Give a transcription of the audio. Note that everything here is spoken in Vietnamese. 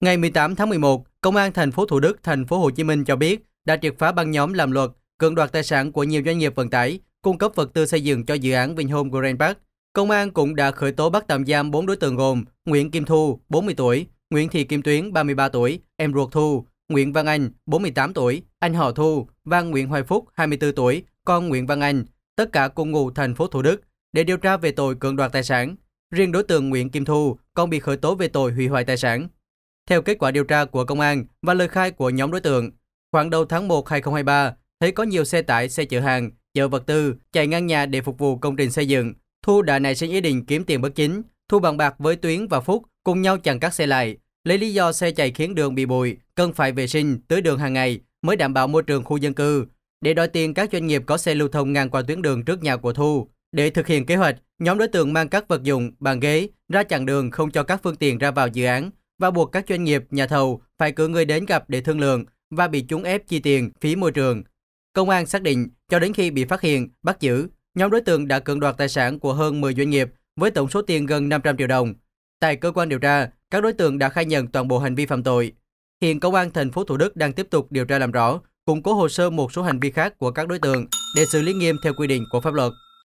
Ngày 18 tháng 11, Công an thành phố Thủ Đức, thành phố Hồ Chí Minh cho biết đã triệt phá băng nhóm làm luật, cưỡng đoạt tài sản của nhiều doanh nghiệp vận tải, cung cấp vật tư xây dựng cho dự án Vinhome Grand Park. Công an cũng đã khởi tố bắt tạm giam 4 đối tượng gồm Nguyễn Kim Thu, 40 tuổi, Nguyễn Thị Kim Tuyến, 33 tuổi, em ruột Thu, Nguyễn Văn Anh, 48 tuổi, anh họ Thu và Nguyễn Hoài Phúc, 24 tuổi, con Nguyễn Văn Anh, tất cả cùng ngụ thành phố Thủ Đức để điều tra về tội cưỡng đoạt tài sản. Riêng đối tượng Nguyễn Kim Thu còn bị khởi tố về tội hủy hoại tài sản. Theo kết quả điều tra của công an và lời khai của nhóm đối tượng, khoảng đầu tháng 1 2023, thấy có nhiều xe tải, xe chở hàng, chở vật tư chạy ngang nhà để phục vụ công trình xây dựng. Thu đã nảy sinh ý định kiếm tiền bất chính, Thu bằng bạc với Tuyến và Phúc cùng nhau chặn các xe lại, lấy lý do xe chạy khiến đường bị bụi, cần phải vệ sinh, tưới đường hàng ngày mới đảm bảo môi trường khu dân cư. Để đòi tiền các doanh nghiệp có xe lưu thông ngang qua tuyến đường trước nhà của Thu. Để thực hiện kế hoạch, nhóm đối tượng mang các vật dụng, bàn ghế ra chặn đường không cho các phương tiện ra vào dự án, và buộc các doanh nghiệp, nhà thầu phải cử người đến gặp để thương lượng và bị chúng ép chi tiền, phí môi trường. Công an xác định cho đến khi bị phát hiện, bắt giữ, nhóm đối tượng đã cưỡng đoạt tài sản của hơn 10 doanh nghiệp với tổng số tiền gần 500 triệu đồng. Tại cơ quan điều tra, các đối tượng đã khai nhận toàn bộ hành vi phạm tội. Hiện công an thành phố Thủ Đức đang tiếp tục điều tra làm rõ, củng cố hồ sơ một số hành vi khác của các đối tượng để xử lý nghiêm theo quy định của pháp luật.